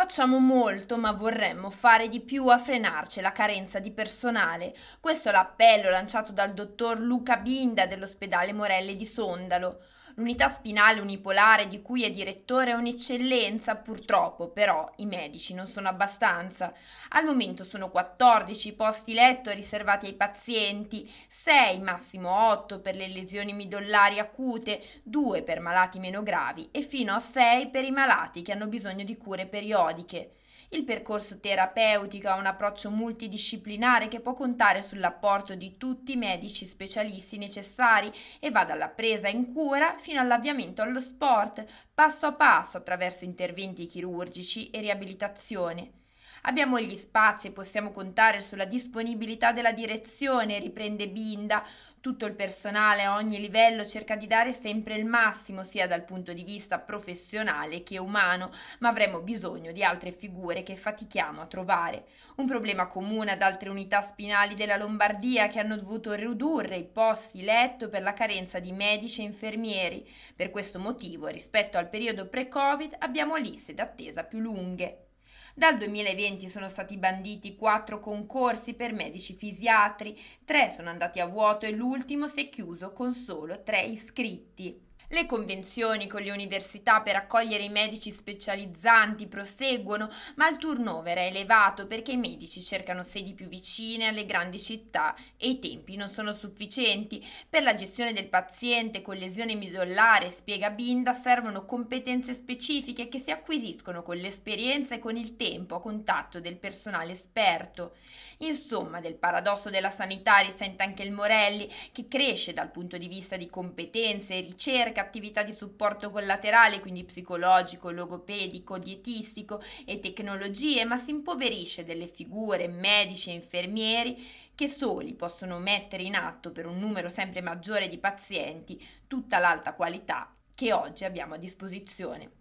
Facciamo molto, ma vorremmo fare di più a frenarci la carenza di personale. Questo è l'appello lanciato dal dottor Luca Binda dell'ospedale Morelli di Sondalo. L'unità spinale unipolare di cui è direttore è un'eccellenza, purtroppo però i medici non sono abbastanza. Al momento sono 14 posti letto riservati ai pazienti, 6 massimo 8 per le lesioni midollari acute, 2 per malati meno gravi e fino a 6 per i malati che hanno bisogno di cure periodiche. Il percorso terapeutico ha un approccio multidisciplinare che può contare sull'apporto di tutti i medici specialisti necessari e va dalla presa in cura fino all'avviamento allo sport, passo a passo attraverso interventi chirurgici e riabilitazione. Abbiamo gli spazi, possiamo contare sulla disponibilità della direzione, riprende Binda. Tutto il personale a ogni livello cerca di dare sempre il massimo, sia dal punto di vista professionale che umano, ma avremo bisogno di altre figure che fatichiamo a trovare. Un problema comune ad altre unità spinali della Lombardia che hanno dovuto ridurre i posti letto per la carenza di medici e infermieri. Per questo motivo, rispetto al periodo pre-Covid, abbiamo liste d'attesa più lunghe. Dal 2020 sono stati banditi quattro concorsi per medici fisiatri, tre sono andati a vuoto e l'ultimo si è chiuso con solo tre iscritti. Le convenzioni con le università per accogliere i medici specializzanti proseguono, ma il turnover è elevato perché i medici cercano sedi più vicine alle grandi città e i tempi non sono sufficienti. Per la gestione del paziente con lesione midollare, spiega Binda, servono competenze specifiche che si acquisiscono con l'esperienza e con il tempo a contatto del personale esperto. Insomma, del paradosso della sanità risente anche il Morelli, che cresce dal punto di vista di competenze e ricerca anche attività di supporto collaterale, quindi psicologico, logopedico, dietistico e tecnologie, ma si impoverisce delle figure medici e infermieri che soli possono mettere in atto per un numero sempre maggiore di pazienti tutta l'alta qualità che oggi abbiamo a disposizione.